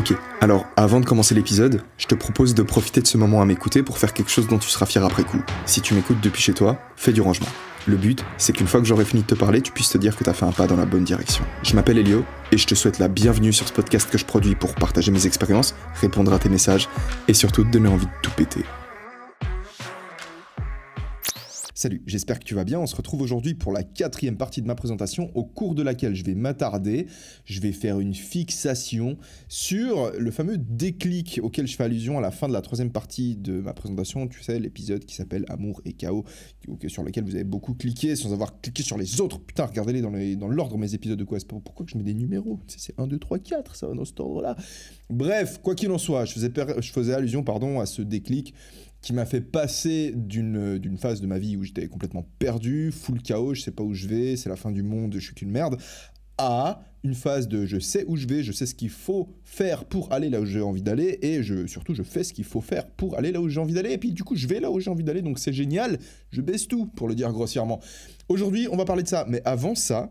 Ok, alors avant de commencer l'épisode, je te propose de profiter de ce moment à m'écouter pour faire quelque chose dont tu seras fier après coup. Si tu m'écoutes depuis chez toi, fais du rangement. Le but, c'est qu'une fois que j'aurai fini de te parler, tu puisses te dire que t'as fait un pas dans la bonne direction. Je m'appelle Elio et je te souhaite la bienvenue sur ce podcast que je produis pour partager mes expériences, répondre à tes messages et surtout te donner envie de tout péter. Salut, j'espère que tu vas bien. On se retrouve aujourd'hui pour la quatrième partie de ma présentation au cours de laquelle je vais m'attarder, je vais faire une fixation sur le fameux déclic auquel je fais allusion à la fin de la troisième partie de ma présentation, tu sais, l'épisode qui s'appelle Amour et Chaos, sur lequel vous avez beaucoup cliqué sans avoir cliqué sur les autres. Putain, regardez-les dans l'ordre, mes épisodes de quoi Pourquoi je mets des numéros C'est 1, 2, 3, 4, ça, va dans cet ordre-là. Bref, quoi qu'il en soit, je faisais, je faisais allusion pardon, à ce déclic qui m'a fait passer d'une phase de ma vie où j'étais complètement perdu, full chaos, je sais pas où je vais, c'est la fin du monde, je suis qu'une merde, à une phase de je sais où je vais, je sais ce qu'il faut faire pour aller là où j'ai envie d'aller et je, surtout je fais ce qu'il faut faire pour aller là où j'ai envie d'aller et puis du coup je vais là où j'ai envie d'aller donc c'est génial, je baisse tout pour le dire grossièrement. Aujourd'hui on va parler de ça mais avant ça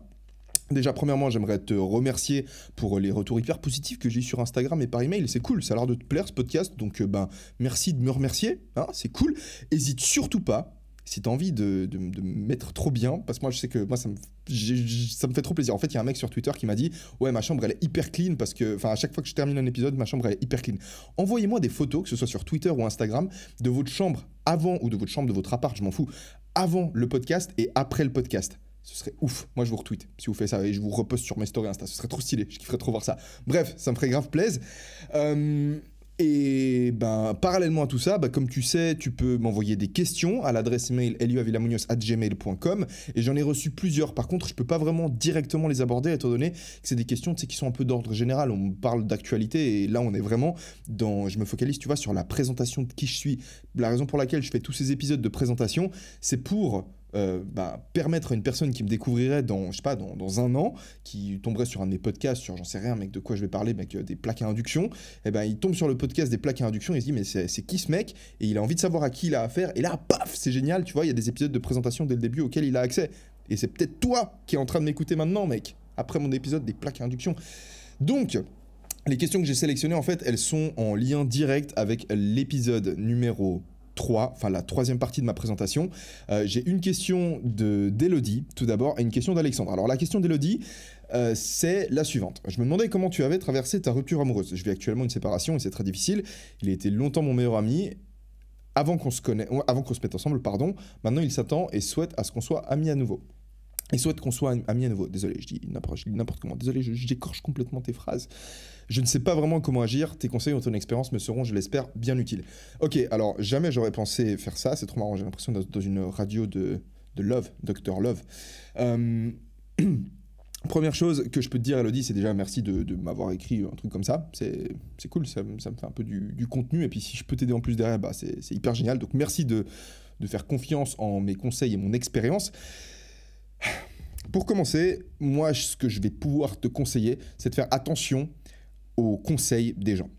Déjà, premièrement, j'aimerais te remercier pour les retours hyper positifs que j'ai sur Instagram et par email. C'est cool, ça a l'air de te plaire ce podcast, donc euh, ben merci de me remercier, hein, c'est cool. Hésite surtout pas. Si tu as envie de, me mettre trop bien, parce que moi je sais que moi ça me, ça me fait trop plaisir. En fait, il y a un mec sur Twitter qui m'a dit Ouais, ma chambre elle est hyper clean parce que, enfin, à chaque fois que je termine un épisode, ma chambre elle est hyper clean. Envoyez-moi des photos, que ce soit sur Twitter ou Instagram, de votre chambre avant ou de votre chambre, de votre appart, je m'en fous, avant le podcast et après le podcast. Ce serait ouf. Moi, je vous retweet si vous faites ça et je vous reposte sur mes stories Insta. Ce serait trop stylé. Je kifferais trop voir ça. Bref, ça me ferait grave plaisir. Euh, et ben, parallèlement à tout ça, bah, comme tu sais, tu peux m'envoyer des questions à l'adresse email gmail.com et j'en ai reçu plusieurs. Par contre, je ne peux pas vraiment directement les aborder étant donné que c'est des questions qui sont un peu d'ordre général. On parle d'actualité et là, on est vraiment dans. Je me focalise, tu vois, sur la présentation de qui je suis. La raison pour laquelle je fais tous ces épisodes de présentation, c'est pour euh, bah, permettre à une personne qui me découvrirait dans, je sais pas, dans, un an, qui tomberait sur un de mes podcasts, sur j'en sais rien, mec, de quoi je vais parler, mec, euh, des plaques à induction, et eh ben il tombe sur le podcast des plaques à induction, il se dit, mais c'est qui ce mec Et il a envie de savoir à qui il a affaire, et là, paf, c'est génial, tu vois, il y a des épisodes de présentation dès le début auxquels il a accès. Et c'est peut-être toi qui es en train de m'écouter maintenant, mec, après mon épisode des plaques à induction. Donc, les questions que j'ai sélectionnées, en fait, elles sont en lien direct avec l'épisode numéro enfin la troisième partie de ma présentation. Euh, j'ai une question d'Elodie, tout d'abord, et une question d'Alexandre. Alors la question d'Elodie, euh, c'est la suivante. Je me demandais comment tu avais traversé ta rupture amoureuse. Je vis actuellement une séparation et c'est très difficile. Il a été longtemps mon meilleur ami. Avant qu'on se, connaît, avant qu'on se mette ensemble, pardon, maintenant il s'attend et souhaite à ce qu'on soit amis à nouveau. Il souhaite qu'on soit amis à nouveau. Désolé, je dis n'importe comment. Désolé, j'écorche complètement tes phrases. Je ne sais pas vraiment comment agir. Tes conseils ou ton expérience me seront, je l'espère, bien utiles. Ok, alors jamais j'aurais pensé faire ça. C'est trop marrant. J'ai l'impression d'être dans une radio de, de Love, Docteur Love. Euh, première chose que je peux te dire, Elodie, c'est déjà merci de, m'avoir écrit un truc comme ça. C'est cool, ça, me fait un peu du, du, contenu. Et puis si je peux t'aider en plus derrière, bah, c'est hyper génial. Donc merci de, de faire confiance en mes conseils et mon expérience. Pour commencer, moi, ce que je vais pouvoir te conseiller, c'est de faire attention au conseil des gens.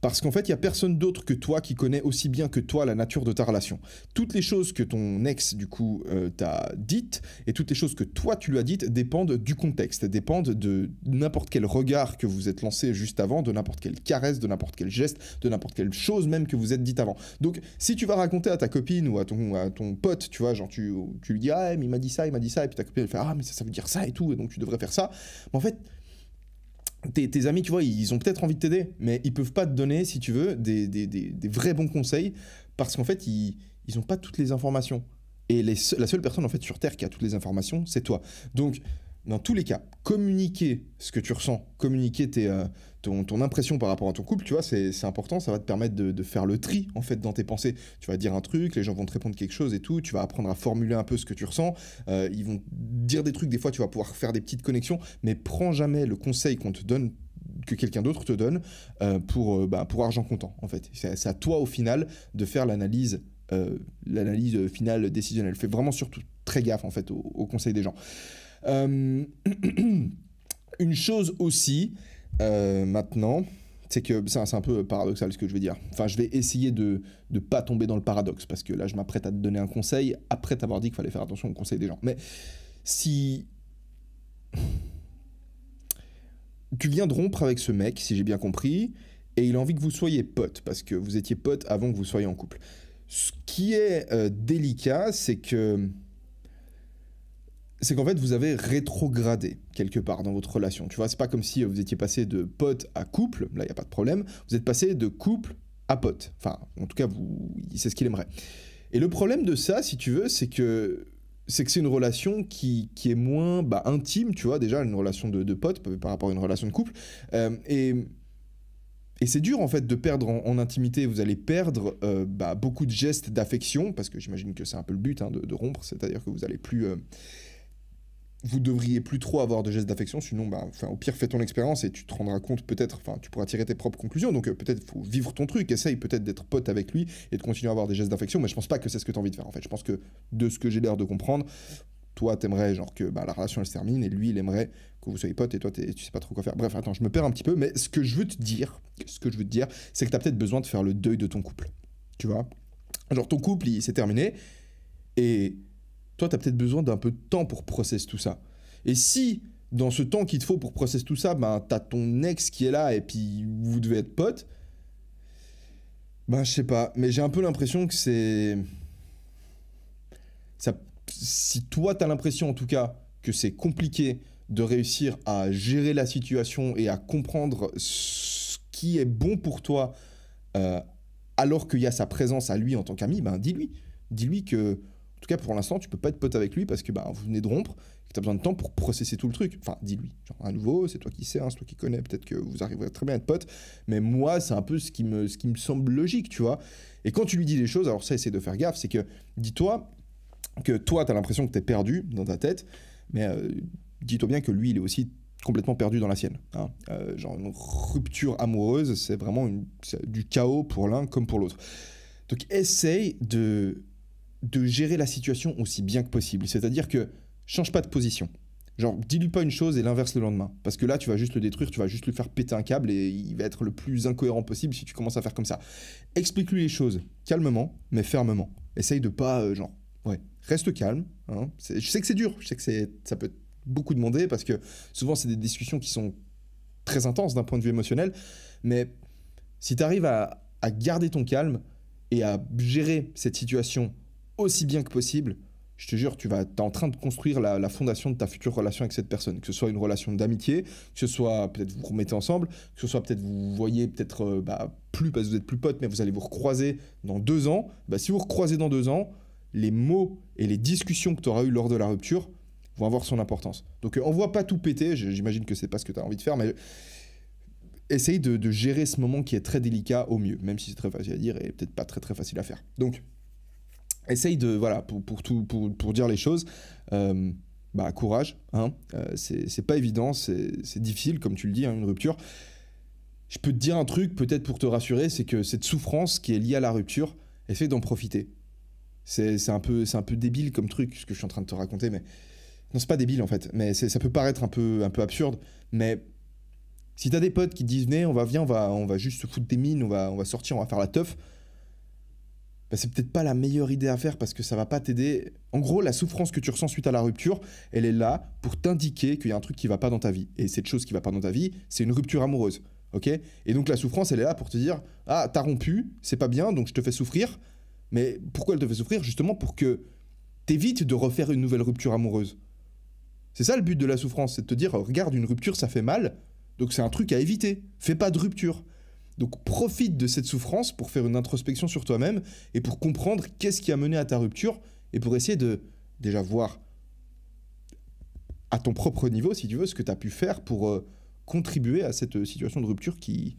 Parce qu'en fait, il n'y a personne d'autre que toi qui connaît aussi bien que toi la nature de ta relation. Toutes les choses que ton ex, du coup, euh, t'a dites, et toutes les choses que toi, tu lui as dites, dépendent du contexte, dépendent de n'importe quel regard que vous êtes lancé juste avant, de n'importe quelle caresse, de n'importe quel geste, de n'importe quelle chose même que vous êtes dite avant. Donc, si tu vas raconter à ta copine ou à ton, à ton pote, tu vois, genre, tu, tu lui dis, ah, mais il m'a dit ça, il m'a dit ça, et puis ta copine, elle fait, ah, mais ça, ça veut dire ça et tout, et donc tu devrais faire ça. Mais en fait, tes, amis, tu vois, ils ont peut-être envie de t'aider, mais ils peuvent pas te donner, si tu veux, des, vrais bons conseils parce qu'en fait, ils n'ont pas toutes les informations. Et la seule personne, en fait, sur Terre qui a toutes les informations, c'est toi. Donc, dans tous les cas, communiquer ce que tu ressens, communiquer tes, euh, ton, impression par rapport à ton couple, tu vois, c'est important, ça va te permettre de, faire le tri, en fait, dans tes pensées. Tu vas dire un truc, les gens vont te répondre quelque chose et tout, tu vas apprendre à formuler un peu ce que tu ressens, euh, ils vont dire des trucs, des fois tu vas pouvoir faire des petites connexions, mais prends jamais le conseil qu'on te donne que quelqu'un d'autre te donne euh, pour, euh, bah, pour argent comptant, en fait. C'est à toi, au final, de faire l'analyse l'analyse finale décisionnelle. Fais vraiment surtout très gaffe en fait au conseil des gens. Une chose aussi, euh, maintenant, c'est que c'est un, peu paradoxal ce que je vais dire. Enfin, je vais essayer de ne pas tomber dans le paradoxe, parce que là, je m'apprête à te donner un conseil après t'avoir dit qu'il fallait faire attention aux conseils des gens. Mais si. Tu viens de rompre avec ce mec, si j'ai bien compris, et il a envie que vous soyez potes, parce que vous étiez potes avant que vous soyez en couple. Ce qui est euh, délicat, c'est que c'est qu'en fait vous avez rétrogradé quelque part dans votre relation. Tu vois, c'est pas comme si vous étiez passé de pote à couple, là il n'y a pas de problème, vous êtes passé de couple à pote. Enfin, en tout cas, vous, c'est ce qu'il aimerait. Et le problème de ça, si tu veux, c'est que c'est que c'est une relation qui, qui est moins bah, intime, tu vois, déjà une relation de, de pote par rapport à une relation de couple. Euh, et et c'est dur en fait de perdre en, intimité. Vous allez perdre euh, bah, beaucoup de gestes d'affection parce que j'imagine que c'est un peu le but hein, de, rompre, c'est-à-dire que vous allez plus euh, vous devriez plus trop avoir de gestes d'affection, sinon, bah, au pire, fais ton expérience et tu te rendras compte peut-être, enfin, tu pourras tirer tes propres conclusions. Donc, euh, peut-être faut vivre ton truc, essaye peut-être d'être pote avec lui et de continuer à avoir des gestes d'affection. Mais je pense pas que c'est ce que tu as envie de faire. En fait, je pense que de ce que j'ai l'air de comprendre, toi, t'aimerais genre que bah, la relation elle se termine et lui, il aimerait que vous soyez pote, et toi, tu sais pas trop quoi faire. Bref, attends, je me perds un petit peu, mais ce que je veux te dire, ce que je veux te dire, c'est que t'as peut-être besoin de faire le deuil de ton couple. Tu vois, genre ton couple, il s'est terminé et toi, tu as peut-être besoin d'un peu de temps pour processer tout ça. Et si, dans ce temps qu'il te faut pour processer tout ça, ben, tu as ton ex qui est là et puis vous devez être pote, ben, je sais pas. Mais j'ai un peu l'impression que c'est. Ça... Si toi, tu as l'impression, en tout cas, que c'est compliqué de réussir à gérer la situation et à comprendre ce qui est bon pour toi euh, alors qu'il y a sa présence à lui en tant qu'ami, ben dis-lui. Dis-lui que en tout cas, pour l'instant, tu peux pas être pote avec lui parce que bah, vous venez de rompre que tu as besoin de temps pour processer tout le truc. Enfin, dis-lui. Genre, à nouveau, c'est toi qui sais, hein, c'est toi qui connais, peut-être que vous arriverez très bien à être pote. Mais moi, c'est un peu ce qui, me, ce qui me semble logique, tu vois. Et quand tu lui dis les choses, alors ça, essaie de faire gaffe, c'est que dis-toi que toi, tu as l'impression que tu es perdu dans ta tête, mais euh, dis-toi bien que lui, il est aussi complètement perdu dans la sienne. Hein. Euh, genre, une rupture amoureuse, c'est vraiment une, du chaos pour l'un comme pour l'autre. Donc, essaye de de gérer la situation aussi bien que possible. C'est-à-dire que change pas de position. Genre, dilue pas une chose et l'inverse le lendemain. Parce que là, tu vas juste le détruire, tu vas juste lui faire péter un câble et il va être le plus incohérent possible si tu commences à faire comme ça. Explique-lui les choses calmement, mais fermement. Essaye de pas, euh, genre, ouais, reste calme. Hein. Je sais que c'est dur, je sais que ça peut beaucoup demander parce que souvent, c'est des discussions qui sont très intenses d'un point de vue émotionnel. Mais si tu arrives à garder ton calme et à gérer cette situation aussi bien que possible, je te jure, tu vas, es en train de construire la, fondation de ta future relation avec cette personne, que ce soit une relation d'amitié, que ce soit peut-être vous vous remettez ensemble, que ce soit peut-être vous voyez peut-être euh, bah, plus parce que vous êtes plus potes, mais vous allez vous recroiser dans deux ans. Bah, si vous recroisez dans deux ans, les mots et les discussions que tu auras eues lors de la rupture vont avoir son importance. Donc euh, on voit pas tout péter, j'imagine que c'est pas ce que tu as envie de faire, mais essaye de, de gérer ce moment qui est très délicat au mieux, même si c'est très facile à dire et peut-être pas très très facile à faire. Donc essaye de, voilà, pour, pour tout, pour, pour, dire les choses, euh, bah, courage, hein. Euh, c'est pas évident, c'est difficile, comme tu le dis, hein, une rupture. Je peux te dire un truc, peut-être pour te rassurer, c'est que cette souffrance qui est liée à la rupture, essaye d'en profiter. C'est un, peu, un peu débile comme truc, ce que je suis en train de te raconter, mais. Non, c'est pas débile en fait, mais ça peut paraître un peu, un peu absurde, mais si t'as des potes qui te disent venez, on va, viens, on va, on va juste se foutre des mines, on va, on va sortir, on va faire la teuf, bah, c'est peut-être pas la meilleure idée à faire parce que ça va pas t'aider. En gros, la souffrance que tu ressens suite à la rupture, elle est là pour t'indiquer qu'il y a un truc qui va pas dans ta vie. Et cette chose qui va pas dans ta vie, c'est une rupture amoureuse. OK Et donc la souffrance, elle est là pour te dire "Ah, t'as rompu, c'est pas bien, donc je te fais souffrir." Mais pourquoi elle te fait souffrir Justement pour que t'évites de refaire une nouvelle rupture amoureuse. C'est ça le but de la souffrance, c'est de te dire "Regarde, une rupture, ça fait mal, donc c'est un truc à éviter. Fais pas de rupture." Donc profite de cette souffrance pour faire une introspection sur toi-même et pour comprendre qu'est-ce qui a mené à ta rupture et pour essayer de déjà voir à ton propre niveau, si tu veux, ce que tu as pu faire pour euh, contribuer à cette euh, situation de rupture qui,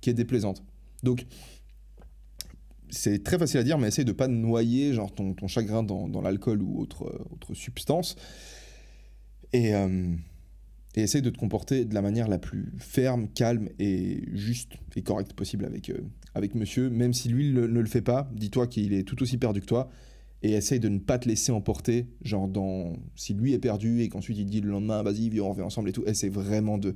qui est déplaisante. Donc c'est très facile à dire, mais essaye de pas noyer genre ton, chagrin dans, l'alcool ou autre, euh, substance. Et et essaye de te comporter de la manière la plus ferme, calme et juste et correcte possible avec, euh, avec monsieur, même si lui ne le fait pas, dis-toi qu'il est tout aussi perdu que toi, et essaye de ne pas te laisser emporter, genre dans... si lui est perdu et qu'ensuite il dit le lendemain, vas-y, viens, on revient ensemble et tout, essaie vraiment de...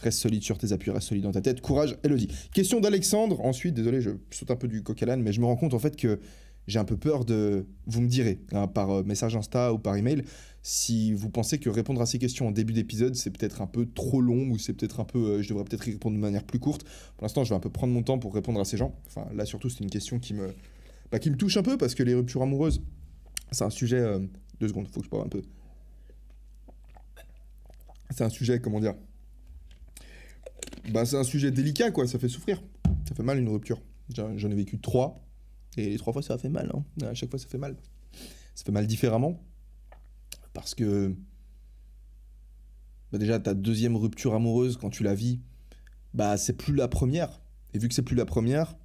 Reste solide sur tes appuis, reste solide dans ta tête, courage, Elodie. Question d'Alexandre, ensuite, désolé, je saute un peu du coq à l'âne, mais je me rends compte en fait que j'ai un peu peur de. Vous me direz hein, par euh, message Insta ou par email si vous pensez que répondre à ces questions en début d'épisode, c'est peut-être un peu trop long ou c'est peut-être un peu. Euh, je devrais peut-être y répondre de manière plus courte. Pour l'instant, je vais un peu prendre mon temps pour répondre à ces gens. Enfin, là surtout, c'est une question qui me, bah, qui me touche un peu parce que les ruptures amoureuses, c'est un sujet. Euh, deux secondes, faut que je parle un peu. C'est un sujet, comment dire bah, c'est un sujet délicat, quoi. Ça fait souffrir. Ça fait mal une rupture. J'en ai vécu trois. Et les trois fois, ça a fait mal. Hein. À chaque fois, ça fait mal. Ça fait mal différemment. Parce que bah, déjà, ta deuxième rupture amoureuse, quand tu la vis, bah c'est plus la première. Et vu que c'est plus la première,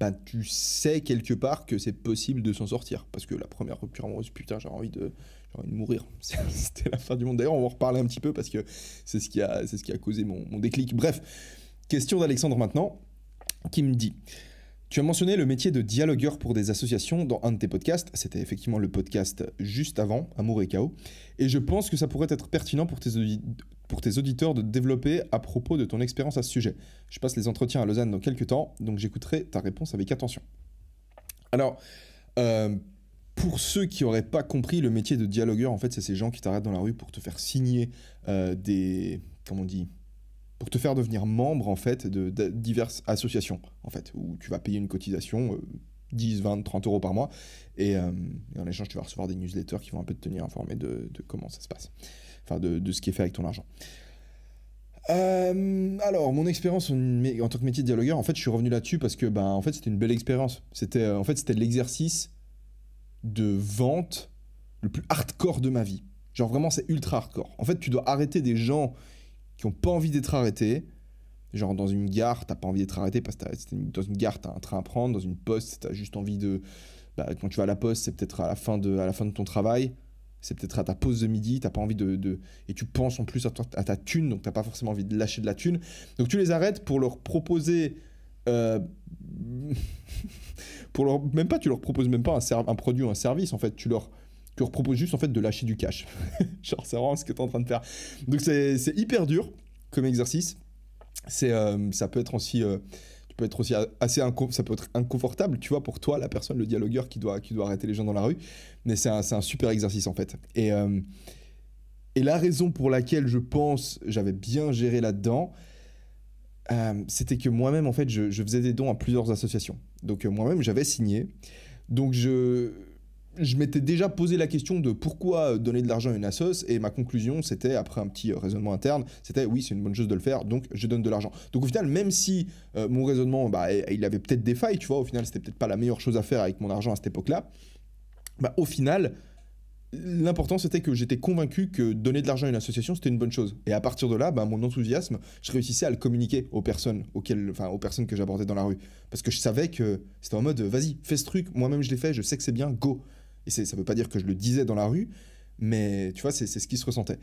bah tu sais quelque part que c'est possible de s'en sortir. Parce que la première rupture amoureuse, putain, j'ai envie de, de mourir. C'était la fin du monde. D'ailleurs, on va en reparler un petit peu parce que c'est ce qui a, ce qui a causé mon déclic. Bref, question d'Alexandre maintenant, qui me dit. Tu as mentionné le métier de dialogueur pour des associations dans un de tes podcasts. C'était effectivement le podcast juste avant, Amour et Chaos. Et je pense que ça pourrait être pertinent pour tes, auditeurs de développer à propos de ton expérience à ce sujet. Je passe les entretiens à Lausanne dans quelques temps, donc j'écouterai ta réponse avec attention. Alors, euh, pour ceux qui n'auraient pas compris, le métier de dialogueur, en fait, c'est ces gens qui t'arrêtent dans la rue pour te faire signer euh, des... Comment on dit pour te faire devenir membre en fait de, diverses associations en fait où tu vas payer une cotisation 10, 20, 30 euros par mois euh, et, en échange tu vas recevoir des newsletters qui vont un peu te tenir informé de, comment ça se passe, enfin de, ce qui est fait avec ton argent. Euh, alors mon expérience en, en, tant que métier de dialogueur, en fait je suis revenu là-dessus parce que ben, en fait c'était une belle expérience. C'était euh, en fait c'était l'exercice de vente le plus hardcore de ma vie. Genre vraiment c'est ultra hardcore. En fait tu dois arrêter des gens qui n'ont pas envie d'être arrêtés. Genre dans une gare, t'as pas envie d'être arrêté parce que dans une gare, as un train à prendre, dans une poste, tu as juste envie de... Bah, quand tu vas à la poste, c'est peut-être à, la fin de, à la fin de ton travail, c'est peut-être à ta pause de midi, t'as pas envie de, Et tu penses en plus à, ta, thune, donc t'as pas forcément envie de lâcher de la thune. Donc tu les arrêtes pour leur proposer... Euh, pour leur... Même pas, tu leur proposes même pas un, un produit ou un service, en fait, tu leur tu te proposes juste en fait de lâcher du cash. Genre, c'est vraiment ce que tu es en train de faire. Donc, c'est hyper dur comme exercice. C'est euh, ça peut être aussi. Euh, tu être aussi assez ça peut être inconfortable, tu vois, pour toi, la personne, le dialogueur qui doit, qui doit arrêter les gens dans la rue. Mais c'est un, un, super exercice, en fait. Et, euh, et la raison pour laquelle je pense j'avais bien géré là-dedans, c'était que moi-même, en fait, je, je, faisais des dons à plusieurs associations. Donc moi-même, j'avais signé. Donc je, je m'étais déjà posé la question de pourquoi donner de l'argent à une assoce et ma conclusion c'était après un petit euh, raisonnement interne c'était oui c'est une bonne chose de le faire donc je donne de l'argent donc au final même si euh, mon raisonnement bah, il avait peut-être des failles tu vois au final c'était peut-être pas la meilleure chose à faire avec mon argent à cette époque là bah, au final L'important, c'était que j'étais convaincu que donner de l'argent à une association, c'était une bonne chose. Et à partir de là, bah, mon enthousiasme, je réussissais à le communiquer aux personnes, auxquelles, enfin, aux personnes que j'abordais dans la rue. Parce que je savais que c'était en mode, vas-y, fais ce truc, moi-même je l'ai fait, je sais que c'est bien, go. Et ça ne veut pas dire que je le disais dans la rue, mais tu vois, c'est ce qui se ressentait.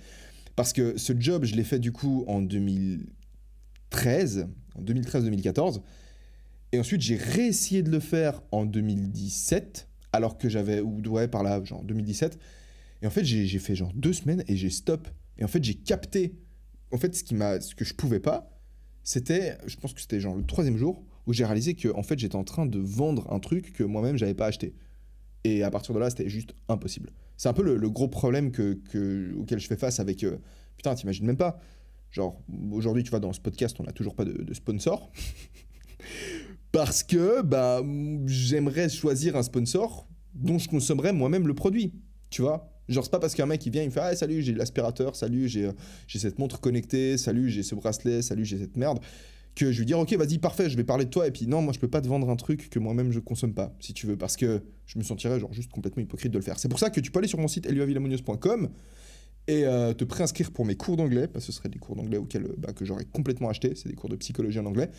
Parce que ce job, je l'ai fait du coup en 2013, en 2013-2014. Et ensuite, j'ai réessayé de le faire en 2017, alors que j'avais, ou ouais, par là, genre 2017. Et en fait, j'ai fait genre deux semaines et j'ai stop. Et en fait, j'ai capté. En fait, ce, qui ce que je pouvais pas, c'était, je pense que c'était genre le troisième jour où j'ai réalisé que en fait, j'étais en train de vendre un truc que moi-même, j'avais pas acheté. Et à partir de là, c'était juste impossible. C'est un peu le, gros problème que, que, auquel je fais face avec. Euh, putain, t'imagines même pas. Genre, aujourd'hui, tu vois, dans ce podcast, on n'a toujours pas de, sponsor. Parce que bah, j'aimerais choisir un sponsor dont je consommerais moi-même le produit. Tu vois Genre, c'est pas parce qu'un mec il vient, il me fait Ah, salut, j'ai l'aspirateur, salut, j'ai euh, cette montre connectée, salut, j'ai ce bracelet, salut, j'ai cette merde que je lui dire ok vas-y parfait je vais parler de toi et puis non moi je peux pas te vendre un truc que moi-même je consomme pas si tu veux parce que je me sentirais genre juste complètement hypocrite de le faire c'est pour ça que tu peux aller sur mon site eluavillamonios.com et euh, te préinscrire pour mes cours d'anglais parce que ce seraient des cours d'anglais auxquels euh, bah, que j'aurais complètement acheté c'est des cours de psychologie en anglais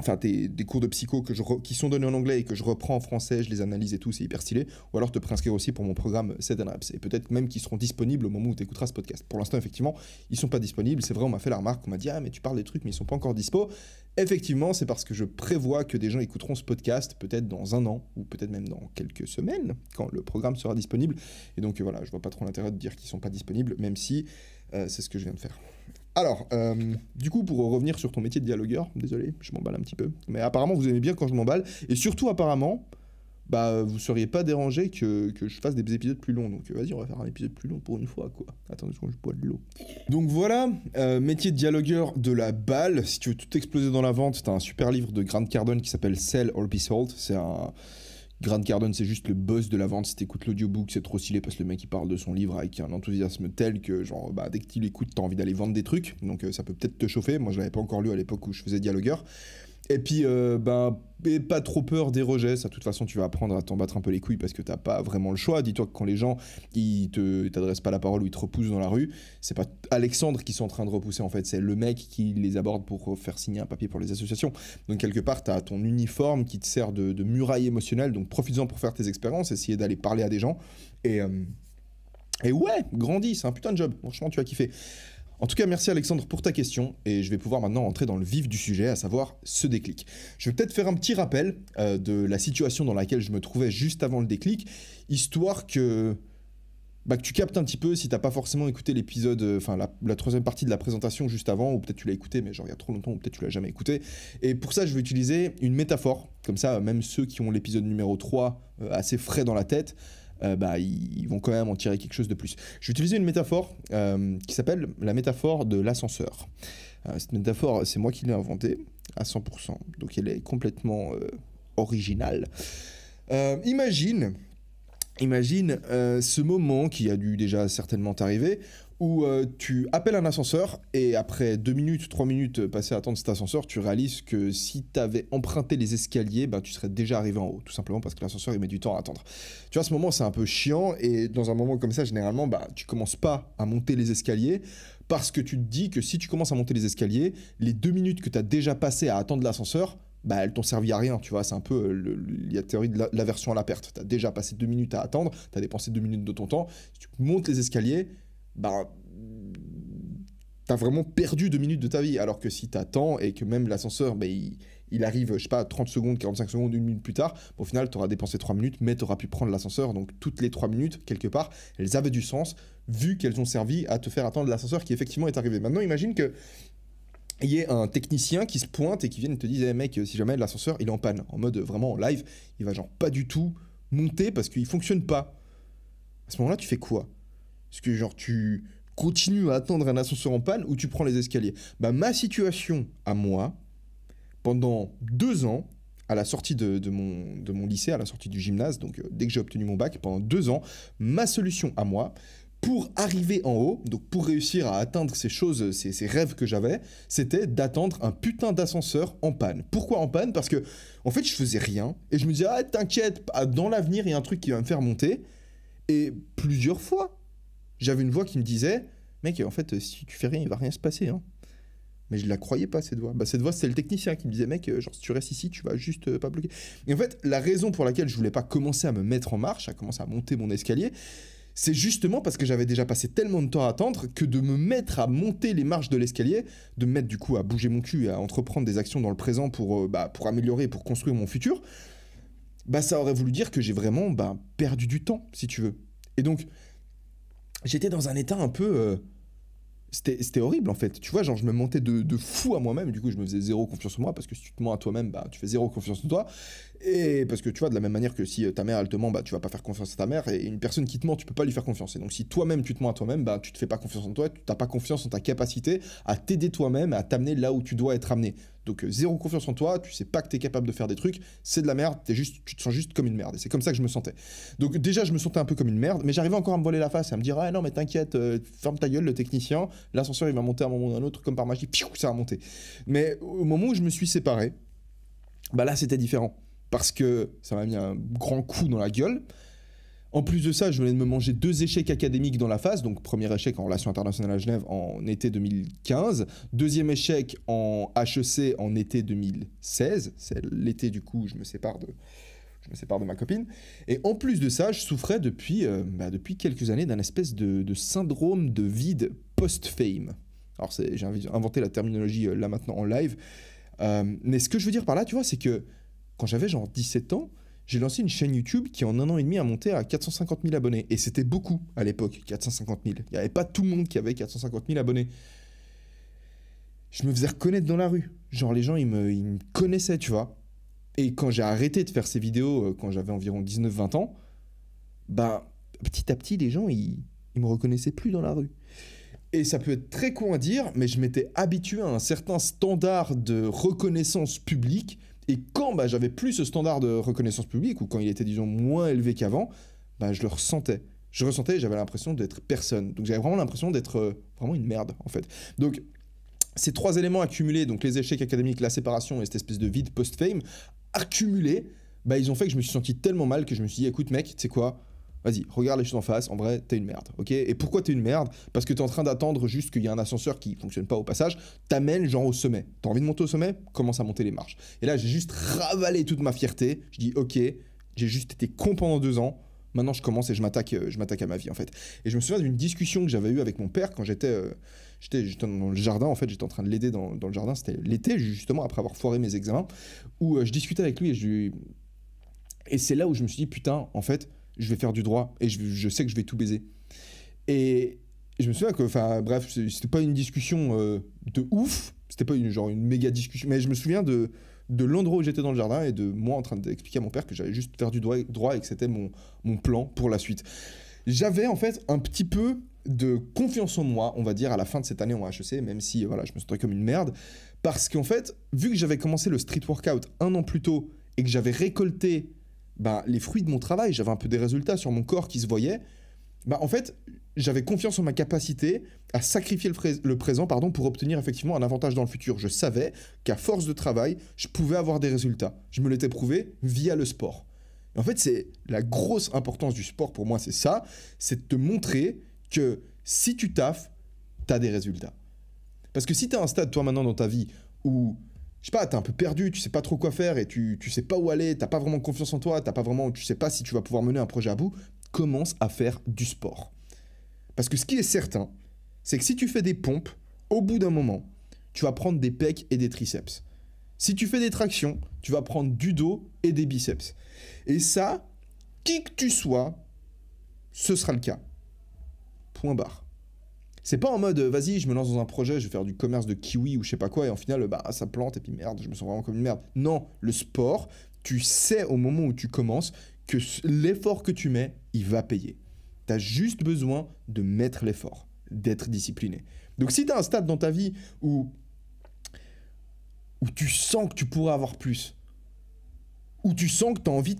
enfin des, cours de psycho qui sont donnés en anglais et que je reprends en français, je les analyse et tout, c'est hyper stylé. Ou alors te préinscrire aussi pour mon programme Raps et peut-être même qu'ils seront disponibles au moment où tu écouteras ce podcast. Pour l'instant, effectivement, ils sont pas disponibles. C'est vrai, on m'a fait la remarque, on m'a dit ah mais tu parles des trucs mais ils sont pas encore dispo. Effectivement, c'est parce que je prévois que des gens écouteront ce podcast peut-être dans un an ou peut-être même dans quelques semaines quand le programme sera disponible. Et donc voilà, je vois pas trop l'intérêt de dire qu'ils sont pas disponibles, même si euh, c'est ce que je viens de faire. Alors, euh, du coup, pour revenir sur ton métier de dialogueur, désolé, je m'emballe un petit peu, mais apparemment, vous aimez bien quand je m'emballe, et surtout, apparemment, bah, vous seriez pas dérangé que, je fasse des épisodes plus longs. Donc, euh, vas-y, on va faire un épisode plus long pour une fois, quoi. Attendez, je bois de l'eau. Donc voilà, euh, métier de dialogueur de la balle. Si tu veux tout exploser dans la vente, t'as un super livre de Grant Cardone qui s'appelle Sell or Be Sold. C'est un Grant Cardone, c'est juste le boss de la vente. Si t'écoutes l'audiobook, c'est trop stylé parce que le mec il parle de son livre avec un enthousiasme tel que, genre, bah, dès que tu l'écoutes, t'as envie d'aller vendre des trucs. Donc euh, ça peut peut-être te chauffer. Moi, je l'avais pas encore lu à l'époque où je faisais dialogueur. Et puis, euh, ben, pas trop peur des rejets. Ça, de toute façon, tu vas apprendre à t'en battre un peu les couilles parce que t'as pas vraiment le choix. Dis-toi que quand les gens, ils te t'adressent pas la parole ou ils te repoussent dans la rue, c'est pas Alexandre qui sont en train de repousser en fait, c'est le mec qui les aborde pour faire signer un papier pour les associations. Donc quelque part, t'as ton uniforme qui te sert de, muraille émotionnelle. Donc profites-en pour faire tes expériences, essayer d'aller parler à des gens et euh, et ouais, grandis, c'est un putain de job. Franchement, tu as kiffé. En tout cas, merci Alexandre pour ta question et je vais pouvoir maintenant entrer dans le vif du sujet, à savoir ce déclic. Je vais peut-être faire un petit rappel euh, de la situation dans laquelle je me trouvais juste avant le déclic, histoire que bah, tu captes un petit peu si t'as pas forcément écouté l'épisode, euh, enfin la, troisième partie de la présentation juste avant, ou peut-être tu l'as écouté, mais genre il trop longtemps, ou peut-être tu l'as jamais écouté. Et pour ça, je vais utiliser une métaphore, comme ça, même ceux qui ont l'épisode numéro 3 euh, assez frais dans la tête, euh, bah, ils vont quand même en tirer quelque chose de plus. vais utiliser une métaphore euh, qui s'appelle la métaphore de l'ascenseur. Euh, cette métaphore, c'est moi qui l'ai inventée à 100%, donc elle est complètement originale. imagine, imagine ce moment qui a dû déjà certainement t'arriver, où euh, tu appelles un ascenseur et après deux minutes, trois minutes passées à attendre cet ascenseur, tu réalises que si tu avais emprunté les escaliers, bah, tu serais déjà arrivé en haut, tout simplement parce que l'ascenseur il met du temps à attendre. Tu vois, ce moment c'est un peu chiant et dans un moment comme ça, généralement, bah, tu commences pas à monter les escaliers parce que tu te dis que si tu commences à monter les escaliers, les deux minutes que tu as déjà passées à attendre l'ascenseur, bah, elles t'ont servi à rien, tu vois. C'est un peu euh, la théorie de l'aversion à la perte. Tu as déjà passé deux minutes à attendre, tu as dépensé deux minutes de ton temps. Si tu montes les escaliers, bah, t'as vraiment perdu deux minutes de ta vie. Alors que si t'attends et que même l'ascenseur, ben, il, arrive, je sais pas, 30 secondes, 45 secondes, une minute plus tard, au final, t'auras dépensé trois minutes, mais t'auras pu prendre l'ascenseur. Donc toutes les trois minutes, quelque part, elles avaient du sens, vu qu'elles ont servi à te faire attendre l'ascenseur qui effectivement est arrivé. Maintenant, imagine que il y ait un technicien qui se pointe et qui vient te dire eh, mec, si jamais l'ascenseur il est en panne, en mode vraiment live, il va genre pas du tout monter parce qu'il fonctionne pas. À ce moment-là, tu fais quoi ce que genre tu continues à attendre un ascenseur en panne ou tu prends les escaliers. Bah ma situation à moi, pendant deux ans, à la sortie de, de, mon, de mon lycée, à la sortie du gymnase, donc euh, dès que j'ai obtenu mon bac, pendant deux ans, ma solution à moi, pour arriver en haut, donc pour réussir à atteindre ces choses, ces, ces rêves que j'avais, c'était d'attendre un putain d'ascenseur en panne. Pourquoi en panne Parce que, en fait, je faisais rien, et je me disais, ah, t'inquiète, ah, dans l'avenir, il y a un truc qui va me faire monter. Et plusieurs fois, j'avais une voix qui me disait, mec, en fait, si tu fais rien, il va rien se passer. Hein. Mais je la croyais pas, cette voix. Bah, cette voix, c'est le technicien qui me disait, mec, euh, genre, si tu restes ici, tu vas juste euh, pas bloquer. Et en fait, la raison pour laquelle je voulais pas commencer à me mettre en marche, à commencer à monter mon escalier, c'est justement parce que j'avais déjà passé tellement de temps à attendre que de me mettre à monter les marches de l'escalier, de me mettre du coup à bouger mon cul et à entreprendre des actions dans le présent pour, euh, bah, pour améliorer, pour construire mon futur, bah ça aurait voulu dire que j'ai vraiment bah, perdu du temps, si tu veux. Et donc, j'étais dans un état un peu. Euh, c'était horrible en fait. Tu vois, genre je me montais de, de fou à moi-même. Du coup, je me faisais zéro confiance en moi parce que si tu te mens à toi-même, bah tu fais zéro confiance en toi. Et parce que tu vois, de la même manière que si euh, ta mère elle te ment, bah tu vas pas faire confiance à ta mère. Et une personne qui te ment, tu peux pas lui faire confiance. Et donc si toi-même tu te mens à toi-même, bah tu te fais pas confiance en toi. Tu t'as pas confiance en ta capacité à t'aider toi-même, à t'amener là où tu dois être amené. Donc euh, zéro confiance en toi, tu sais pas que t'es capable de faire des trucs, c'est de la merde, es juste, tu te sens juste comme une merde. Et c'est comme ça que je me sentais. Donc déjà, je me sentais un peu comme une merde, mais j'arrivais encore à me voler la face, et à me dire ah non mais t'inquiète, euh, ferme ta gueule le technicien, l'ascenseur il va monter à un moment ou à un autre comme par magie, piou, ça va monter. Mais au moment où je me suis séparé, bah là c'était différent parce que ça m'a mis un grand coup dans la gueule. En plus de ça, je venais de me manger deux échecs académiques dans la phase. Donc, premier échec en relations internationales à Genève en été 2015. Deuxième échec en HEC en été 2016. C'est l'été, du coup, je me sépare de, je me sépare de ma copine. Et en plus de ça, je souffrais depuis, euh, bah, depuis quelques années d'un espèce de, syndrome de vide post-fame. Alors, j'ai inventé la terminologie euh, là maintenant en live. Euh, mais ce que je veux dire par là, tu vois, c'est que quand j'avais genre 17 ans, j'ai lancé une chaîne YouTube qui en un an et demi a monté à 450 000 abonnés. Et c'était beaucoup à l'époque, 450 000. Il n'y avait pas tout le monde qui avait 450 000 abonnés. Je me faisais reconnaître dans la rue. Genre les gens, ils me, connaissaient, tu vois. Et quand j'ai arrêté de faire ces vidéos, euh, quand j'avais environ 19-20 ans, ben, petit à petit, les gens, ils, ils me reconnaissaient plus dans la rue. Et ça peut être très con à dire, mais je m'étais habitué à un certain standard de reconnaissance publique et quand bah, j'avais plus ce standard de reconnaissance publique, ou quand il était, disons, moins élevé qu'avant, bah, je le ressentais. Je ressentais, j'avais l'impression d'être personne. Donc j'avais vraiment l'impression d'être euh, vraiment une merde, en fait. Donc ces trois éléments accumulés, donc les échecs académiques, la séparation et cette espèce de vide post-fame, accumulés, bah, ils ont fait que je me suis senti tellement mal que je me suis dit, écoute mec, tu sais quoi, Vas-y, regarde les choses en face. En vrai, t'es une merde. ok Et pourquoi t'es une merde Parce que t'es en train d'attendre juste qu'il y a un ascenseur qui fonctionne pas au passage, t'amène genre au sommet. T'as envie de monter au sommet Commence à monter les marches. Et là, j'ai juste ravalé toute ma fierté. Je dis, ok, j'ai juste été con pendant deux ans. Maintenant, je commence et je m'attaque, euh, je m'attaque à ma vie en fait. Et je me souviens d'une discussion que j'avais eue avec mon père quand j'étais, euh, j'étais, dans le jardin en fait. J'étais en train de l'aider dans, le jardin. C'était l'été justement après avoir foiré mes examens, où euh, je discutais avec lui et je Et c'est là où je me suis dit putain, en fait, je vais faire du droit et je, sais que je vais tout baiser. Et je me souviens que, enfin, bref, c'était pas une discussion euh, de ouf, c'était pas une, genre une méga discussion, mais je me souviens de, de l'endroit où j'étais dans le jardin et de moi en train d'expliquer à mon père que j'allais juste faire du droit, et que c'était mon, plan pour la suite. J'avais en fait un petit peu de confiance en moi, on va dire, à la fin de cette année en HEC, même si euh, voilà, je me sentais comme une merde, parce qu'en fait, vu que j'avais commencé le street workout un an plus tôt et que j'avais récolté bah, les fruits de mon travail. J'avais un peu des résultats sur mon corps qui se voyaient. Bah, en fait, j'avais confiance en ma capacité à sacrifier le, présent pardon, pour obtenir effectivement un avantage dans le futur. Je savais qu'à force de travail, je pouvais avoir des résultats. Je me l'étais prouvé via le sport. en fait, c'est la grosse importance du sport pour moi, c'est ça, c'est de te montrer que si tu taffes, tu as des résultats. Parce que si tu as un stade, toi maintenant, dans ta vie, où je sais pas, t'es un peu perdu, tu sais pas trop quoi faire et tu, tu sais pas où aller, t'as pas vraiment confiance en toi, t'as pas vraiment, tu sais pas si tu vas pouvoir mener un projet à bout, commence à faire du sport. Parce que ce qui est certain, c'est que si tu fais des pompes, au bout d'un moment, tu vas prendre des pecs et des triceps. Si tu fais des tractions, tu vas prendre du dos et des biceps. Et ça, qui que tu sois, ce sera le cas. Point barre. C'est pas en mode euh, vas-y, je me lance dans un projet, je vais faire du commerce de kiwi ou je sais pas quoi, et en final, bah ça plante et puis merde, je me sens vraiment comme une merde. Non, le sport, tu sais au moment où tu commences que l'effort que tu mets, il va payer. T'as juste besoin de mettre l'effort, d'être discipliné. Donc si t'as un stade dans ta vie où, où tu sens que tu pourrais avoir plus, où tu sens que t'as envie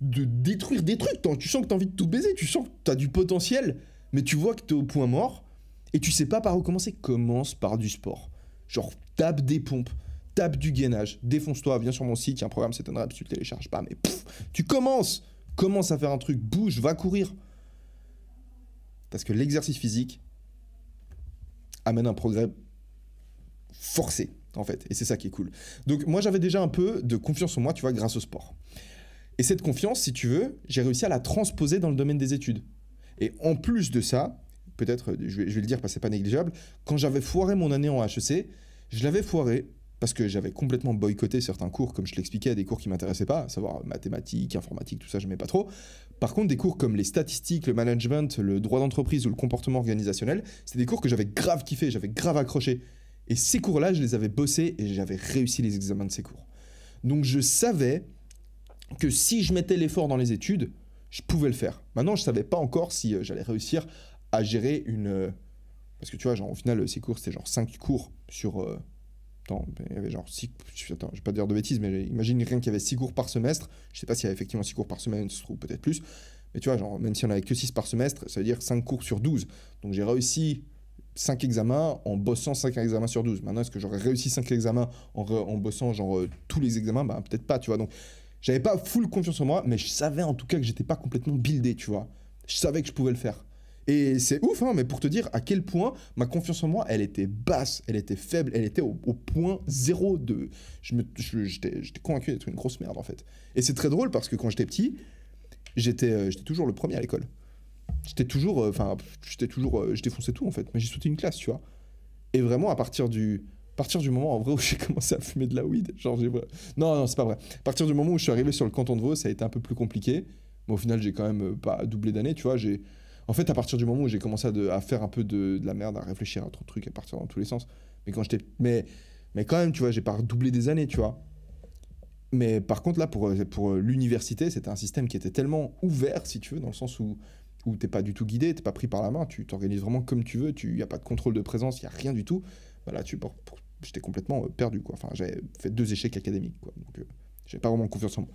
de détruire des trucs, tu sens que t'as envie de tout baiser, tu sens que t'as du potentiel, mais tu vois que t'es au point mort, et tu sais pas par où commencer, commence par du sport. Genre, tape des pompes, tape du gainage, défonce-toi, viens sur mon site, il y a un programme, c'est un rap, tu le télécharges pas, mais tu commences Commence à faire un truc, bouge, va courir. Parce que l'exercice physique amène un progrès forcé, en fait. Et c'est ça qui est cool. Donc moi, j'avais déjà un peu de confiance en moi, tu vois, grâce au sport. Et cette confiance, si tu veux, j'ai réussi à la transposer dans le domaine des études. Et en plus de ça, peut-être, je, vais, le dire parce que c'est pas négligeable, quand j'avais foiré mon année en HEC, je l'avais foiré parce que j'avais complètement boycotté certains cours, comme je l'expliquais, des cours qui m'intéressaient pas, à savoir mathématiques, informatique, tout ça, je mets pas trop. Par contre, des cours comme les statistiques, le management, le droit d'entreprise ou le comportement organisationnel, c'est des cours que j'avais grave kiffé, j'avais grave accroché. Et ces cours-là, je les avais bossés et j'avais réussi les examens de ces cours. Donc je savais que si je mettais l'effort dans les études, je pouvais le faire. Maintenant, je ne savais pas encore si euh, j'allais réussir à gérer une. Euh, parce que tu vois, genre, au final, ces cours, c'était genre 5 cours sur. Euh, attends, il y avait genre 6. Attends, je vais pas dire de bêtises, mais j'imagine rien qu'il y avait 6 cours par semestre. Je sais pas s'il y avait effectivement 6 cours par semaine, ou peut-être plus. Mais tu vois, genre, même si on avait que 6 par semestre, ça veut dire 5 cours sur 12. Donc j'ai réussi 5 examens en bossant 5 examens sur 12. Maintenant, est-ce que j'aurais réussi 5 examens en, en bossant genre euh, tous les examens Bah, peut-être pas, tu vois. Donc j'avais pas full confiance en moi, mais je savais en tout cas que j'étais pas complètement buildé, tu vois. Je savais que je pouvais le faire. Et c'est ouf, hein, mais pour te dire à quel point ma confiance en moi, elle était basse, elle était faible, elle était au, point zéro de. J'étais convaincu d'être une grosse merde en fait. Et c'est très drôle parce que quand j'étais petit, j'étais euh, j'étais toujours le premier à l'école. J'étais toujours. Euh, enfin, j'étais toujours. Euh, je défonçais tout en fait, mais j'ai sauté une classe, tu vois. Et vraiment, à partir du. À partir du moment en vrai où j'ai commencé à fumer de la weed, genre j'ai. Non, non, c'est pas vrai. À partir du moment où je suis arrivé sur le canton de Vaud, ça a été un peu plus compliqué. Mais au final, j'ai quand même pas doublé d'années, tu vois. J'ai en fait, à partir du moment où j'ai commencé à, faire un peu de, la merde, à réfléchir à trop de trucs, à partir dans tous les sens. Mais quand j'étais. Mais, mais quand même, tu vois, j'ai pas redoublé des années, tu vois. Mais par contre, là, pour, pour l'université, c'était un système qui était tellement ouvert, si tu veux, dans le sens où, où t'es pas du tout guidé, t'es pas pris par la main, tu t'organises vraiment comme tu veux, il n'y a pas de contrôle de présence, il n'y a rien du tout. Bah là, j'étais complètement euh, perdu, quoi. Enfin, j'avais fait deux échecs académiques, quoi. Donc, euh, j'ai pas vraiment confiance en moi.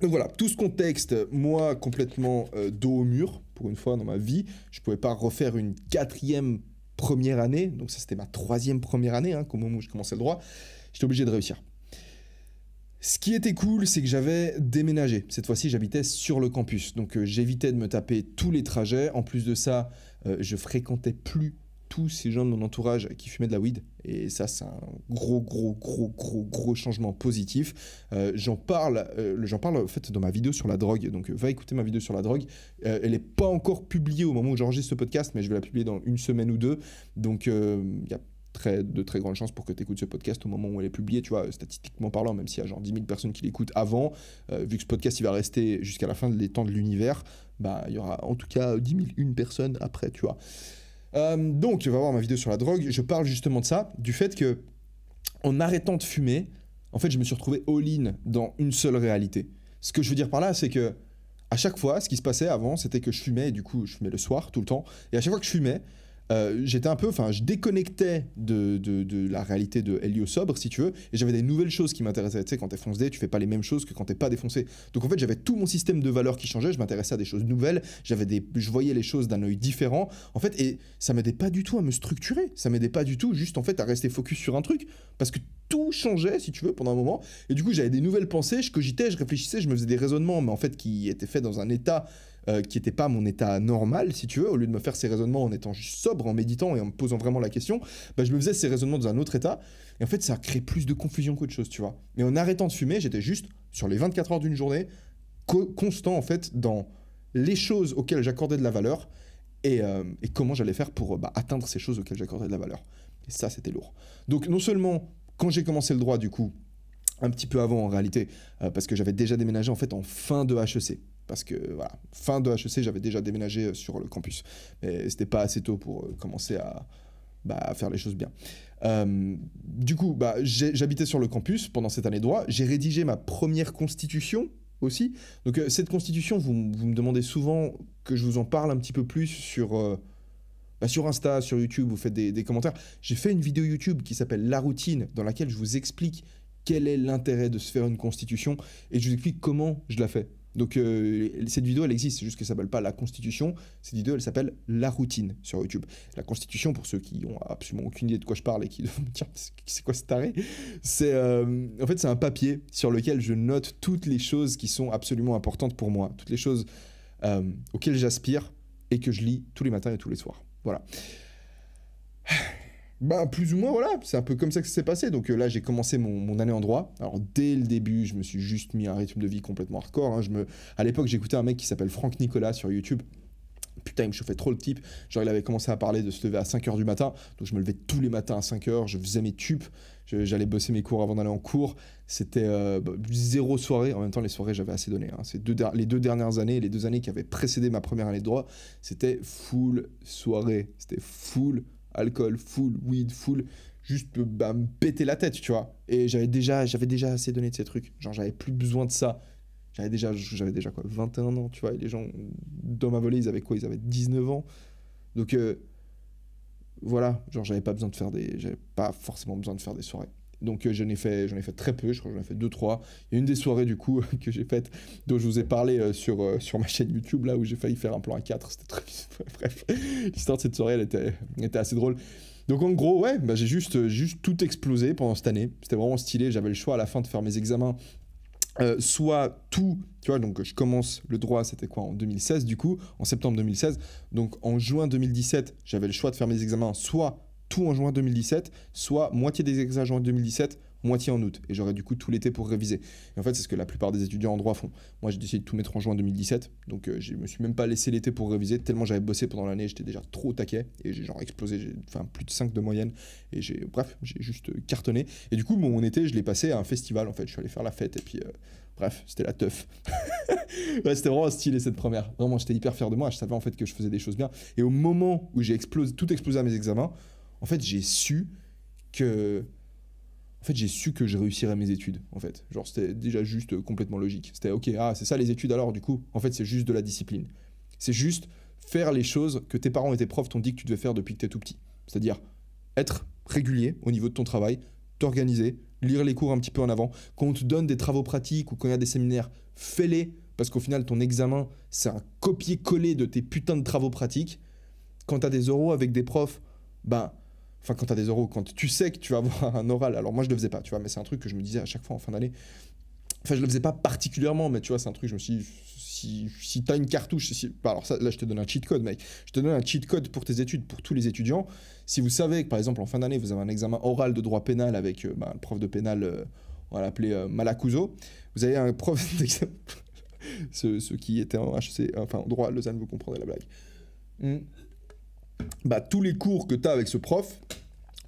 Donc voilà, tout ce contexte, moi complètement euh, dos au mur, pour une fois dans ma vie, je ne pouvais pas refaire une quatrième première année, donc ça c'était ma troisième première année, hein, au moment où je commençais le droit, j'étais obligé de réussir. Ce qui était cool, c'est que j'avais déménagé. Cette fois-ci, j'habitais sur le campus, donc euh, j'évitais de me taper tous les trajets. En plus de ça, euh, je fréquentais plus tous ces gens de mon entourage qui fumaient de la weed. Et ça, c'est un gros, gros, gros, gros, gros changement positif. Euh, j'en parle, euh, j'en parle en fait dans ma vidéo sur la drogue. Donc, euh, va écouter ma vidéo sur la drogue. elle n'est pas encore publiée au moment où j'enregistre ce podcast, mais je vais la publier dans une semaine ou deux. Donc, il y a de très grandes chances pour que tu écoutes ce podcast au moment où elle est publiée, tu vois, statistiquement parlant, même s'il y a genre 10 000 personnes qui l'écoutent avant, vu que ce podcast, il va rester jusqu'à la fin des temps de l'univers, bah, il y aura en tout cas 10 000 une personne après, tu vois. Euh, donc, tu vas voir ma vidéo sur la drogue. Je parle justement de ça, du fait que en arrêtant de fumer, en fait, je me suis retrouvé all-in dans une seule réalité. Ce que je veux dire par là, c'est que à chaque fois, ce qui se passait avant, c'était que je fumais, et du coup, je fumais le soir tout le temps. Et à chaque fois que je fumais, euh, j'étais un peu, enfin, je déconnectais de, la réalité de Helio sobre, si tu veux, et j'avais des nouvelles choses qui m'intéressaient. Tu sais, quand t'es foncé, tu fais pas les mêmes choses que quand t'es pas défoncé. Donc en fait, j'avais tout mon système de valeurs qui changeait, je m'intéressais à des choses nouvelles, j'avais des, je voyais les choses d'un œil différent, en fait, et ça m'aidait pas du tout à me structurer, ça m'aidait pas du tout juste en fait à rester focus sur un truc, parce que tout changeait, si tu veux, pendant un moment, et du coup, j'avais des nouvelles pensées, je cogitais, je réfléchissais, je me faisais des raisonnements, mais en fait, qui étaient faits dans un état euh, qui n'était pas mon état normal, si tu veux, au lieu de me faire ces raisonnements en étant juste sobre, en méditant et en me posant vraiment la question, bah, je me faisais ces raisonnements dans un autre état. Et en fait, ça a créé plus de confusion qu'autre chose, tu vois. Mais en arrêtant de fumer, j'étais juste sur les 24 heures d'une journée, constant en fait dans les choses auxquelles j'accordais de la valeur et, euh, comment j'allais faire pour euh, bah, atteindre ces choses auxquelles j'accordais de la valeur. Et ça, c'était lourd. Donc non seulement quand j'ai commencé le droit, du coup, un petit peu avant en réalité, parce que j'avais déjà déménagé en fait en fin de HEC parce que voilà, fin de HEC, j'avais déjà déménagé euh, sur le campus. Mais c'était pas assez tôt pour euh, commencer bah, à, faire les choses bien. Euh, du coup, bah, j'habitais sur le campus pendant cette année de droit. J'ai rédigé ma première constitution aussi. Donc cette constitution, vous, me demandez souvent que je vous en parle un petit peu plus sur, bah, sur Insta, sur YouTube, vous faites des commentaires. J'ai fait une vidéo YouTube qui s'appelle La routine, dans laquelle je vous explique quel est l'intérêt de se faire une constitution et je vous explique comment je la fais. Donc euh, cette vidéo, elle existe, c'est juste ça s'appelle pas la Constitution. Cette vidéo, elle s'appelle la routine sur YouTube. La Constitution, pour ceux qui ont absolument aucune idée de quoi je parle et qui doivent me dire c'est quoi ce taré, c'est euh, en fait c'est un papier sur lequel je note toutes les choses qui sont absolument importantes pour moi, toutes les choses euh, auxquelles j'aspire et que je lis tous les matins et tous les soirs. Voilà. Bah, plus ou moins, voilà, c'est un peu comme ça que ça s'est passé. Donc euh, là, j'ai commencé mon, année en droit. Alors, dès le début, je me suis juste mis un rythme de vie complètement hardcore. Hein. Je me... À l'époque, j'écoutais un mec qui s'appelle Franck Nicolas sur YouTube. Putain, il me chauffait trop le type. Genre, il avait commencé à parler de se lever à 5h du matin. Donc, je me levais tous les matins à 5h, je faisais mes tubes, j'allais bosser mes cours avant d'aller en cours. C'était euh, bah, zéro soirée. En même temps, les soirées, j'avais assez donné. Hein. Ces deux les deux dernières années, les deux années qui avaient précédé ma première année de droit, c'était full soirée. C'était full alcool, full, weed, full, juste bah, me péter la tête, tu vois. Et j'avais déjà, j'avais déjà assez donné de ces trucs. Genre, j'avais plus besoin de ça. J'avais déjà, j'avais déjà quoi, 21 ans, tu vois. Et les gens, dans ma volée, ils avaient quoi Ils avaient 19 ans. Donc, euh, voilà, genre, j'avais pas besoin de faire des. J'avais pas forcément besoin de faire des soirées. Donc euh, j'en ai, fait très peu, je crois que j'en ai fait 2 trois. Il y a une des soirées du coup que j'ai faite, dont je vous ai parlé euh, sur, euh, sur ma chaîne YouTube, là où j'ai failli faire un plan à 4. C'était très... Bref, l'histoire de cette soirée, elle était, elle était, assez drôle. Donc en gros, ouais, bah, j'ai juste, juste tout explosé pendant cette année. C'était vraiment stylé, j'avais le choix à la fin de faire mes examens. soit tout, tu vois, donc je commence le droit, c'était quoi, en 2016 du coup, en septembre 2016. Donc en juin 2017, j'avais le choix de faire mes examens, soit tout en juin 2017, soit moitié des examens en juin 2017, moitié en août. Et j'aurai du coup tout l'été pour réviser. Et en fait, c'est ce que la plupart des étudiants en droit font. Moi, j'ai décidé de tout mettre en juin 2017. Donc, euh, je me suis même pas laissé l'été pour réviser, tellement j'avais bossé pendant l'année, j'étais déjà trop taquet. Et j'ai genre explosé, enfin, plus de 5 de moyenne. Et j'ai, bref, j'ai juste euh, cartonné. Et du coup, mon été, je l'ai passé à un festival, en fait. Je suis allé faire la fête. Et puis, euh, bref, c'était la teuf. ouais, c'était vraiment stylé cette première. Vraiment, j'étais hyper fier de moi. Je savais en fait que je faisais des choses bien. Et au moment où j'ai explosé, tout explosé à mes examens, en fait, j'ai su que. En fait, j'ai su que je réussirais mes études, en fait. Genre, c'était déjà juste euh, complètement logique. C'était, ok, ah, c'est ça les études alors, du coup. En fait, c'est juste de la discipline. C'est juste faire les choses que tes parents et tes profs t'ont dit que tu devais faire depuis que t'es tout petit. C'est-à-dire être régulier au niveau de ton travail, t'organiser, lire les cours un petit peu en avant. Quand on te donne des travaux pratiques ou quand il y a des séminaires, fais-les, parce qu'au final, ton examen, c'est un copier-coller de tes putains de travaux pratiques. Quand t'as des euros avec des profs, ben quand tu as des euros, quand tu sais que tu vas avoir un oral, alors moi je le faisais pas, tu vois, mais c'est un truc que je me disais à chaque fois en fin d'année. Enfin, je le faisais pas particulièrement, mais tu vois, c'est un truc, je me suis dit, si, tu as une cartouche, bah, alors ça, là je te donne un cheat code, mec, je te donne un cheat code pour tes études, pour tous les étudiants. Si vous savez que par exemple en fin d'année, vous avez un examen oral de droit pénal avec euh, bah, le prof de pénal, euh, on va l'appeler euh, vous avez un prof d'examen. ceux, qui étaient en HC, enfin en droit Lausanne, vous comprenez la blague. Hmm. Bah, tous les cours que tu as avec ce prof,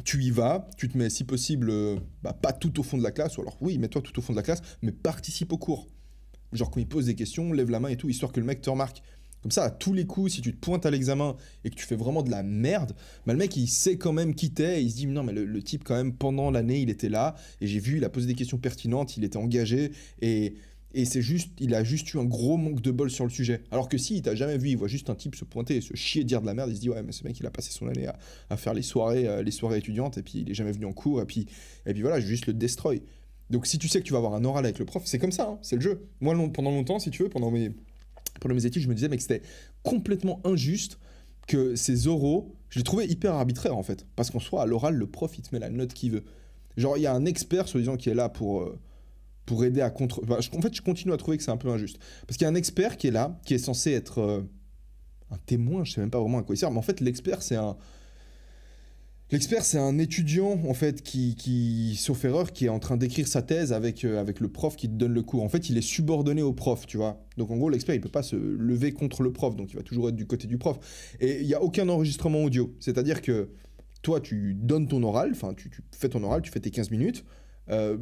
tu y vas, tu te mets si possible, euh, bah, pas tout au fond de la classe, ou alors oui, mets-toi tout au fond de la classe, mais participe au cours. Genre quand il pose des questions, lève la main et tout, histoire que le mec te remarque. Comme ça, à tous les coups, si tu te pointes à l'examen et que tu fais vraiment de la merde, bah, le mec, il sait quand même qui t'es, il se dit, non, mais le type, quand même, pendant l'année, il était là, et j'ai vu, il a posé des questions pertinentes, il était engagé, et et c'est juste, il a juste eu un gros manque de bol sur le sujet. Alors que si, il t'a jamais vu, il voit juste un type se pointer, et se chier, dire de la merde, il se dit ouais mais ce mec il a passé son année à, faire les soirées, euh, les soirées étudiantes et puis il est jamais venu en cours et puis et puis voilà, juste le destroy. Donc si tu sais que tu vas avoir un oral avec le prof, c'est comme ça, hein, c'est le jeu. Moi pendant longtemps, si tu veux, pendant mes mes études, je me disais mais que c'était complètement injuste que ces oraux, je les trouvais hyper arbitraires en fait, parce qu'en soit à l'oral le prof il te met la note qu'il veut. Genre il y a un expert soi-disant qui est là pour euh, pour aider à contre. en fait, je continue à trouver que c'est un peu injuste. Parce qu'il y a un expert qui est là, qui est censé être euh, un témoin, je sais même pas vraiment à quoi il sert, mais en fait, l'expert, c'est un. L'expert, c'est un étudiant, en fait, qui, qui, sauf erreur, qui est en train d'écrire sa thèse avec, euh, avec le prof qui te donne le cours. En fait, il est subordonné au prof, tu vois. Donc, en gros, l'expert, il peut pas se lever contre le prof, donc il va toujours être du côté du prof. Et il n'y a aucun enregistrement audio. C'est-à-dire que toi, tu donnes ton oral, enfin, tu, tu, fais ton oral, tu fais tes 15 minutes. Euh,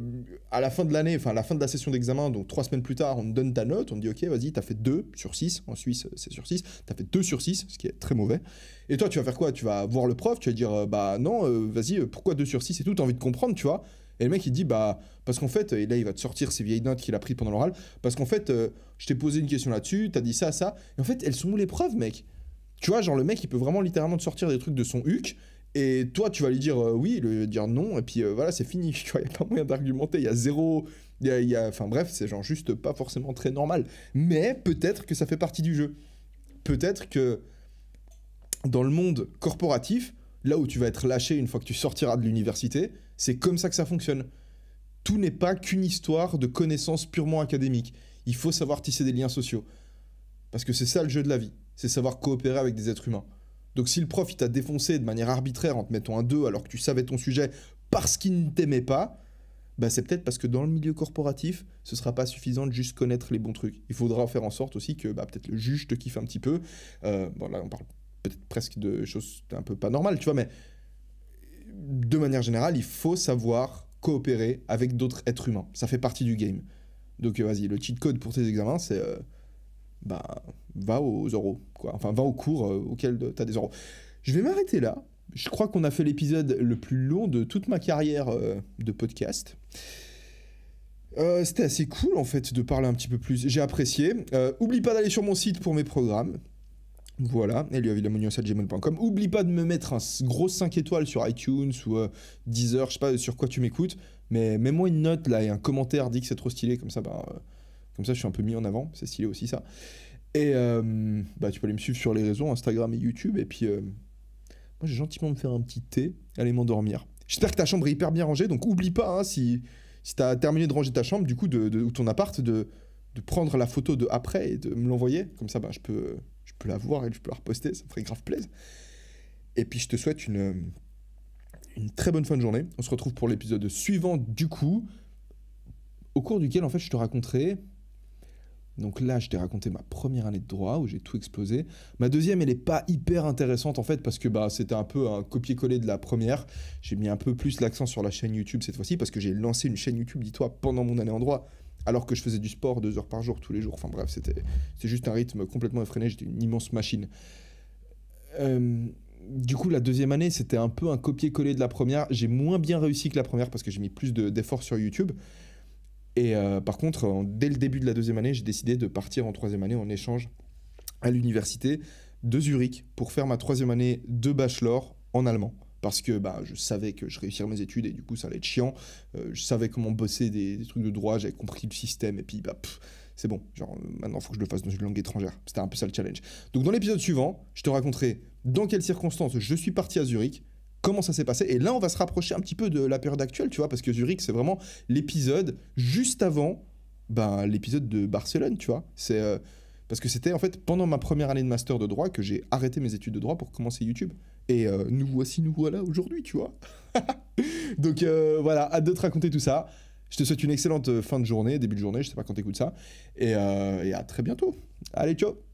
à la fin de l'année, enfin la fin de la session d'examen, donc trois semaines plus tard, on te donne ta note, on te dit ok, vas-y, t'as fait 2 sur 6, en Suisse c'est sur 6, t'as fait 2 sur 6, ce qui est très mauvais. Et toi, tu vas faire quoi Tu vas voir le prof, tu vas dire euh, bah non, euh, vas-y, pourquoi 2 sur 6 et tout, t'as envie de comprendre, tu vois. Et le mec il dit bah parce qu'en fait, et là il va te sortir ces vieilles notes qu'il a prises pendant l'oral, parce qu'en fait, je t'ai posé une question là-dessus, t'as dit ça, ça, et en fait, elles sont où les preuves, mec Tu vois, genre le mec il peut vraiment littéralement te sortir des trucs de son huc et toi, tu vas lui dire euh, oui, lui dire non, et puis euh, voilà, c'est fini. Tu il n'y a pas moyen d'argumenter. Il y a zéro. Enfin bref, c'est genre juste pas forcément très normal. Mais peut-être que ça fait partie du jeu. Peut-être que dans le monde corporatif, là où tu vas être lâché une fois que tu sortiras de l'université, c'est comme ça que ça fonctionne. Tout n'est pas qu'une histoire de connaissances purement académiques. Il faut savoir tisser des liens sociaux. Parce que c'est ça le jeu de la vie. C'est savoir coopérer avec des êtres humains. Donc si le prof t'a défoncé de manière arbitraire en te mettant un 2 alors que tu savais ton sujet parce qu'il ne t'aimait pas, bah c'est peut-être parce que dans le milieu corporatif, ce sera pas suffisant de juste connaître les bons trucs. Il faudra faire en sorte aussi que bah, peut-être le juge te kiffe un petit peu. Euh, là on parle peut-être presque de choses un peu pas normales, tu vois, mais de manière générale, il faut savoir coopérer avec d'autres êtres humains. Ça fait partie du game. Donc vas-y, le cheat code pour tes examens, c'est... Euh, bah, va aux euros quoi. Enfin, va au cours euh, auquel tu as des euros Je vais m'arrêter là. Je crois qu'on a fait l'épisode le plus long de toute ma carrière euh, de podcast. Euh, c'était assez cool en fait de parler un petit peu plus. J'ai apprécié. oublie pas d'aller sur mon site pour mes programmes. Voilà, gmail.com Oublie pas de me mettre un gros 5 étoiles sur iTunes ou Deezer, je sais pas sur quoi tu m'écoutes. Mais mets-moi une note là et un commentaire, dit que c'est trop stylé, comme ça, bah, comme ça, je suis un peu mis en avant. C'est stylé aussi ça. Et euh, bah, tu peux aller me suivre sur les réseaux, Instagram et YouTube. Et puis, euh, moi, je vais gentiment me faire un petit thé, aller m'endormir. J'espère que ta chambre est hyper bien rangée. Donc, oublie pas, hein, si, si tu as terminé de ranger ta chambre, du coup, de, de, ou ton appart, de, de prendre la photo de après et de me l'envoyer. Comme ça, bah, je, peux, je peux la voir et je peux la reposter. Ça me ferait grave plaisir. Et puis, je te souhaite une, une très bonne fin de journée. On se retrouve pour l'épisode suivant, du coup, au cours duquel, en fait, je te raconterai donc là, je t'ai raconté ma première année de droit où j'ai tout explosé. Ma deuxième, elle n'est pas hyper intéressante en fait parce que bah c'était un peu un copier-coller de la première. J'ai mis un peu plus l'accent sur la chaîne YouTube cette fois-ci parce que j'ai lancé une chaîne YouTube, dis-toi, pendant mon année en droit alors que je faisais du sport deux heures par jour tous les jours. Enfin bref, c'était c'est juste un rythme complètement effréné. J'étais une immense machine. Euh, du coup, la deuxième année, c'était un peu un copier-coller de la première. J'ai moins bien réussi que la première parce que j'ai mis plus d'efforts sur YouTube. Et euh, par contre, dès le début de la deuxième année, j'ai décidé de partir en troisième année en échange à l'université de Zurich pour faire ma troisième année de bachelor en allemand parce que bah, je savais que je réussirais mes études et du coup ça allait être chiant. Euh, je savais comment bosser des, trucs de droit, j'avais compris le système et puis bah, c'est bon. Genre euh, maintenant il faut que je le fasse dans une langue étrangère. C'était un peu ça le challenge. Donc dans l'épisode suivant, je te raconterai dans quelles circonstances je suis parti à Zurich, comment ça s'est passé. Et là, on va se rapprocher un petit peu de la période actuelle, tu vois, parce que Zurich, c'est vraiment l'épisode juste avant ben, l'épisode de Barcelone, tu vois. C'est euh, parce que c'était en fait pendant ma première année de master de droit que j'ai arrêté mes études de droit pour commencer YouTube. Et euh, nous voici, nous voilà aujourd'hui, tu vois. Donc euh, voilà, hâte de te raconter tout ça. Je te souhaite une excellente fin de journée, début de journée, je sais pas quand t'écoutes ça. et à très bientôt. Allez, ciao